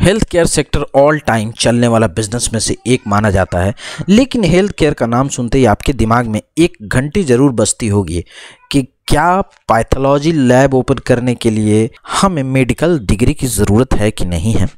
health care sector all time चलने वाला business में से एक माना जाता है लेकिन हेल्थ केयर का नाम सुनते ही आपके दिमाग में एक घंटी ज़रूर बसती होगी कि क्या पैथोलॉजी लैब ओपन करने के लिए हमें मेडिकल डिग्री की ज़रूरत है कि नहीं है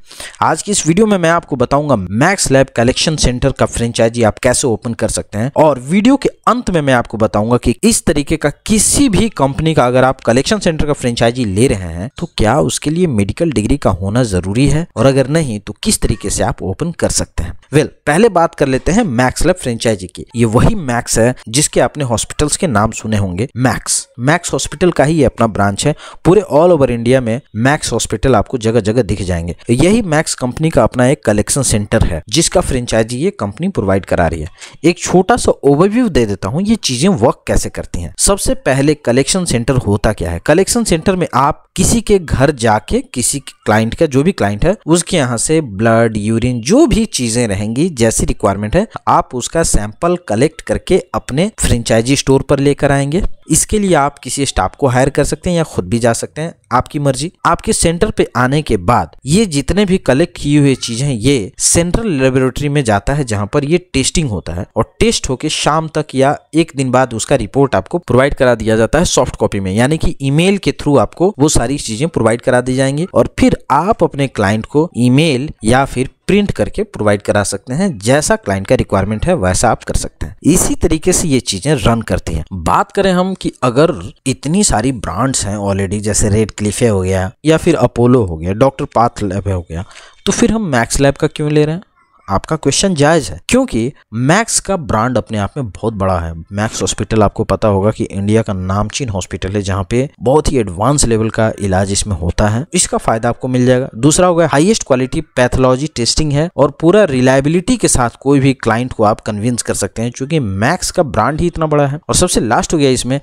आज की इस वीडियो में मैं आपको बताऊंगा मैक्स लैब कलेक्शन सेंटर का फ्रेंचाइजी आप कैसे ओपन कर सकते हैं और वीडियो के अंत में मैं आपको बताऊंगा कि इस तरीके का किसी भी कंपनी का अगर आप कलेक्शन सेंटर का फ्रेंचाइजी ले रहे हैं तो क्या उसके लिए मेडिकल डिग्री का होना ज़रूरी है और अगर नहीं तो किस तरीके से आप ओपन कर सकते हैं वेल पहले बात कर लेते हैं मैक्स लैब फ्रेंचाइजी की ये वही मैक्स है जिसके आपने हॉस्पिटल्स के नाम सुने होंगे मैक्स मैक्स हॉस्पिटल का ही अपना ब्रांच है पूरे ऑल ओवर इंडिया में मैक्स हॉस्पिटल आपको जगह जगह दिख जाएंगे यही मैक्स कंपनी का अपना एक कलेक्शन सेंटर है जिसका फ्रेंचाइजी ये कंपनी प्रोवाइड करा रही है एक छोटा सा ओवरव्यू दे देता हूँ ये चीजें वर्क कैसे करती है सबसे पहले कलेक्शन सेंटर होता क्या है कलेक्शन सेंटर में आप किसी के घर जाके किसी क्लाइंट का जो भी क्लाइंट है उसके यहाँ से ब्लड यूरिन जो भी चीजें रहेंगी जैसी रिक्वायरमेंट है आप उसका सैंपल कलेक्ट करके अपने फ्रेंचाइजी स्टोर पर लेकर आएंगे इसके लिए आप किसी स्टाफ को हायर कर सकते हैं या खुद भी जा सकते हैं आपकी मर्जी आपके सेंटर पे आने के बाद ये जितने भी कलेक्ट किए हुए चीजें ये सेंट्रल लेबोरेटरी में जाता है जहाँ पर ये टेस्टिंग होता है और टेस्ट होके शाम तक या एक दिन बाद उसका रिपोर्ट आपको प्रोवाइड करा दिया जाता है सॉफ्ट कॉपी में यानी कि ईमेल के थ्रू आपको वो सारी चीजें प्रोवाइड करा दी जाएंगी और फिर फिर आप अपने क्लाइंट को ईमेल या फिर प्रिंट करके प्रोवाइड करा सकते हैं जैसा क्लाइंट का रिक्वायरमेंट है वैसा आप कर सकते हैं इसी तरीके से ये चीजें रन करती हैं बात करें हम कि अगर इतनी सारी ब्रांड्स हैं ऑलरेडी जैसे रेड क्लिफे हो गया या फिर अपोलो हो गया डॉक्टर पाथ लैब हो गया तो फिर हम मैक्स लैब का क्यों ले रहे हैं आपका क्वेश्चन जायज़ है क्योंकि मैक्स का ब्रांड अपने आप में बहुत बड़ा है मैक्स हॉस्पिटल आपको पता होगा कि इंडिया का नामचीन हॉस्पिटल है जहाँ पे बहुत ही एडवांस लेवल का इलाज इसमें होता है इसका फायदा आपको मिल जाएगा दूसरा होगा हाइएस्ट क्वालिटी पैथोलॉजी टेस्टिंग है और पूरा रिलायबिलिटी के साथ कोई भी क्लाइंट को आप कन्विंस कर सकते हैं क्योंकि मैक्स का ब्रांड ही इतना बड़ा है और सबसे लास्ट हो गया इसमें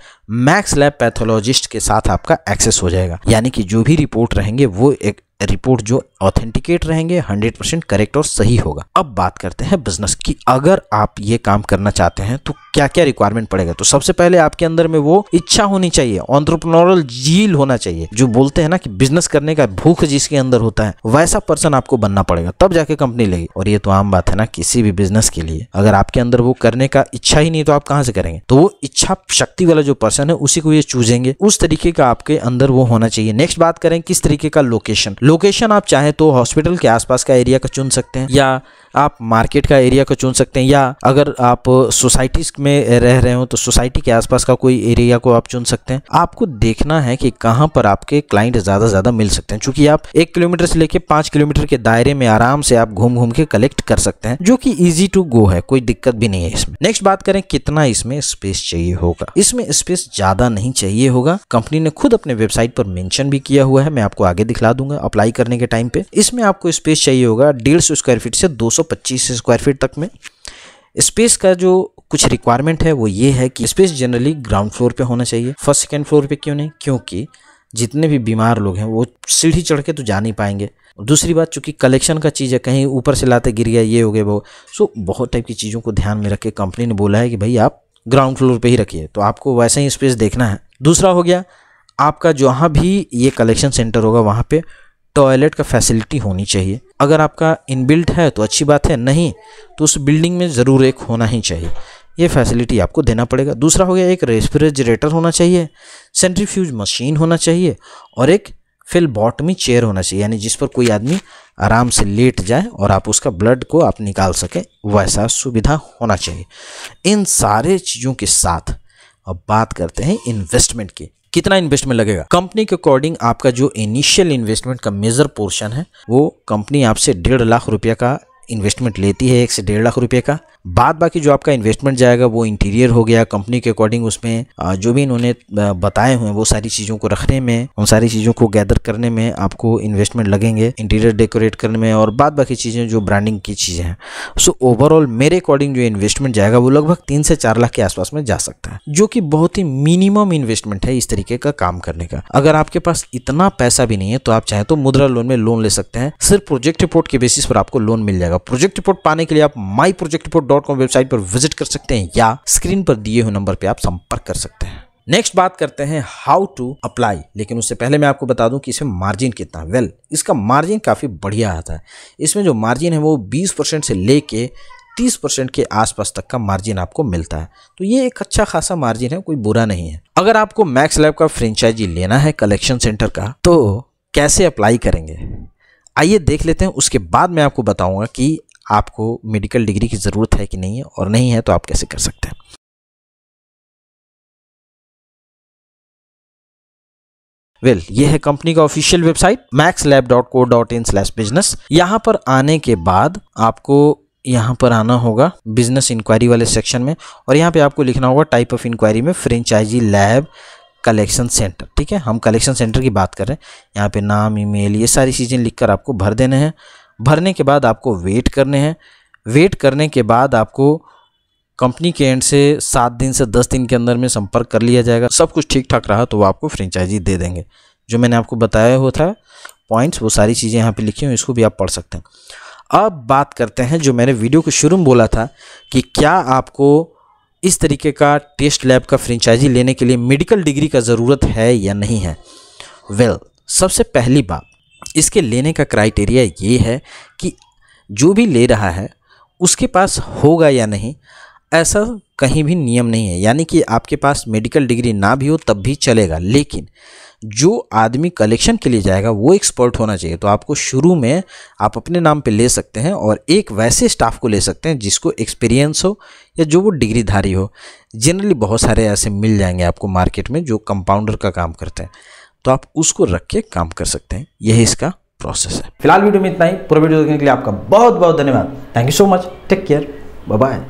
मैक्स लैब पैथोलॉजिस्ट के साथ आपका एक्सेस हो जाएगा यानी कि जो भी रिपोर्ट रहेंगे वो एक रिपोर्ट जो ऑथेंटिकेट रहेंगे 100 परसेंट करेक्ट और सही होगा अब बात करते हैं बिजनेस की अगर आप ये काम करना चाहते हैं तो क्या क्या रिक्वायरमेंट पड़ेगा तो सबसे पहले आपके अंदर में वो इच्छा होनी चाहिए ऑन्ट्रप्रनोरल जील होना चाहिए जो बोलते हैं ना कि बिजनेस करने का भूख जिसके अंदर होता है वैसा पर्सन आपको बनना पड़ेगा तब जाके कंपनी लेगी और ये तो आम बात है ना किसी भी बिजनेस के लिए अगर आपके अंदर वो करने का इच्छा ही नहीं तो आप कहाँ से करेंगे तो वो इच्छा शक्ति वाला जो पर्सन है उसी को ये चूजेंगे उस तरीके का आपके अंदर वो होना चाहिए नेक्स्ट बात करें किस तरीके का लोकेशन लोकेशन आप चाहें तो हॉस्पिटल के आसपास का एरिया का चुन सकते हैं या आप मार्केट का एरिया को चुन सकते हैं या अगर आप सोसाइटीज में रह रहे हो तो सोसाइटी के आसपास का कोई एरिया को आप चुन सकते हैं आपको देखना है कि कहाँ पर आपके क्लाइंट ज़्यादा से ज़्यादा मिल सकते हैं चूँकि आप एक किलोमीटर से लेकर पाँच किलोमीटर के दायरे में आराम से आप घूम घूम के कलेक्ट कर सकते हैं जो कि ईजी टू गो है कोई दिक्कत भी नहीं है इसमें नेक्स्ट बात करें कितना इसमें स्पेस चाहिए होगा इसमें स्पेस ज़्यादा नहीं चाहिए होगा कंपनी ने खुद अपने वेबसाइट पर मैंशन भी किया हुआ है मैं आपको आगे दिखला दूंगा अप्लाई अप्लाई करने के टाइम पे इसमें आपको स्पेस चाहिए होगा डेढ़ सौ स्क्वायर फीट से 225 स्क्वायर फीट तक में स्पेस का जो कुछ रिक्वायरमेंट है वो ये है कि स्पेस जनरली ग्राउंड फ्लोर पे होना चाहिए फर्स्ट सेकेंड फ्लोर पे क्यों नहीं क्योंकि जितने भी बीमार लोग हैं वो सीढ़ी चढ़ के तो जा नहीं पाएंगे दूसरी बात चूंकि कलेक्शन का चीज़ है कहीं ऊपर से लाते गिर गया ये हो गया वो सो बहुत टाइप की चीज़ों को ध्यान में रख के कंपनी ने बोला है कि भाई आप ग्राउंड फ्लोर पे ही रखिए तो आपको वैसे ही स्पेस देखना है दूसरा हो गया आपका जहाँ भी ये कलेक्शन सेंटर होगा वहाँ पे टॉयलेट का फैसिलिटी होनी चाहिए अगर आपका इनबिल्ट है तो अच्छी बात है नहीं तो उस बिल्डिंग में ज़रूर एक होना ही चाहिए ये फैसिलिटी आपको देना पड़ेगा दूसरा हो गया एक रेस्परेजरेटर होना चाहिए सेंट्रीफ्यूज मशीन होना चाहिए और एक फिल बॉटमी चेयर होना चाहिए यानी जिस पर कोई आदमी आराम से लेट जाए और आप उसका ब्लड को आप निकाल सकें वैसा सुविधा होना चाहिए इन सारे चीज़ों के साथ अब बात करते हैं इन्वेस्टमेंट की कितना इन्वेस्टमेंट लगेगा कंपनी के अकॉर्डिंग आपका जो इनिशियल इन्वेस्टमेंट का मेजर पोर्शन है वो कंपनी आपसे डेढ़ लाख रुपये का इन्वेस्टमेंट लेती है एक से डेढ़ लाख रुपये का बाद बाकी जो आपका इन्वेस्टमेंट जाएगा वो इंटीरियर हो गया कंपनी के अकॉर्डिंग उसमें जो भी इन्होंने बताए हुए हैं वो सारी चीज़ों को रखने में उन सारी चीज़ों को गैदर करने में आपको इन्वेस्टमेंट लगेंगे इंटीरियर डेकोरेट करने में और बाद बाकी चीज़ें जो ब्रांडिंग की चीज़ें हैं सो ओवरऑल मेरे अकॉर्डिंग जो इन्वेस्टमेंट जाएगा वो लगभग तीन से चार लाख के आसपास में जा सकता है जो कि बहुत ही मिनिमम इन्वेस्टमेंट है इस तरीके का काम करने का अगर आपके पास इतना पैसा भी नहीं है तो आप चाहे तो मुद्रा लोन में लोन ले सकते हैं सिर्फ प्रोजेक्ट रिपोर्ट के बेसिस पर आपको लोन मिल जाएगा प्रोजेक्ट रिपोर्ट पाने के लिए आप my project report dot com website पर विजिट कर सकते हैं या स्क्रीन पर दिए हुए नंबर पर आप संपर्क कर सकते हैं नेक्स्ट बात करते हैं हाउ टू अप्लाई लेकिन उससे पहले मैं आपको बता दूं कि इसमें मार्जिन कितना वेल well, इसका मार्जिन काफ़ी बढ़िया आता है इसमें जो मार्जिन है वो 20 परसेंट से लेके 30 परसेंट के आसपास तक का मार्जिन आपको मिलता है तो ये एक अच्छा खासा मार्जिन है कोई बुरा नहीं है अगर आपको मैक्स लैब का फ्रेंचाइजी लेना है कलेक्शन सेंटर का तो कैसे अप्लाई करेंगे आइए देख लेते हैं उसके बाद मैं आपको बताऊंगा कि आपको मेडिकल डिग्री की ज़रूरत है कि नहीं है और नहीं है तो आप कैसे कर सकते हैं वेल well, ये है कंपनी का official website Max lab dot co dot in slash business यहाँ पर आने के बाद आपको यहाँ पर आना होगा बिजनेस इंक्वायरी वाले सेक्शन में और यहाँ पे आपको लिखना होगा टाइप ऑफ इंक्वायरी में फ्रेंचाइजी लैब कलेक्शन सेंटर ठीक है हम कलेक्शन सेंटर की बात कर रहे हैं यहाँ पे नाम ईमेल ये सारी चीज़ें लिखकर आपको भर देने हैं भरने के बाद आपको वेट करने हैं वेट करने के बाद आपको कंपनी के एंड से सात दिन से दस दिन के अंदर में संपर्क कर लिया जाएगा सब कुछ ठीक ठाक रहा तो वो आपको फ्रेंचाइजी दे देंगे जो मैंने आपको बताया हुआ था पॉइंट्स वो सारी चीज़ें यहाँ पे लिखी हुई इसको भी आप पढ़ सकते हैं अब बात करते हैं जो मैंने वीडियो को शुरू में बोला था कि क्या आपको इस तरीके का टेस्ट लैब का फ्रेंचाइजी लेने के लिए मेडिकल डिग्री का ज़रूरत है या नहीं है वेल well, सबसे पहली बात इसके लेने का क्राइटेरिया ये है कि जो भी ले रहा है उसके पास होगा या नहीं ऐसा कहीं भी नियम नहीं है यानी कि आपके पास मेडिकल डिग्री ना भी हो तब भी चलेगा लेकिन जो आदमी कलेक्शन के लिए जाएगा वो एक्सपर्ट होना चाहिए तो आपको शुरू में आप अपने नाम पे ले सकते हैं और एक वैसे स्टाफ को ले सकते हैं जिसको एक्सपीरियंस हो या जो वो डिग्रीधारी हो जनरली बहुत सारे ऐसे मिल जाएंगे आपको मार्केट में जो कंपाउंडर का काम करते हैं तो आप उसको रख के काम कर सकते हैं यही इसका प्रोसेस है फिलहाल वीडियो में इतना ही पूरा वीडियो देखने के लिए आपका बहुत बहुत धन्यवाद thank you so much take care bye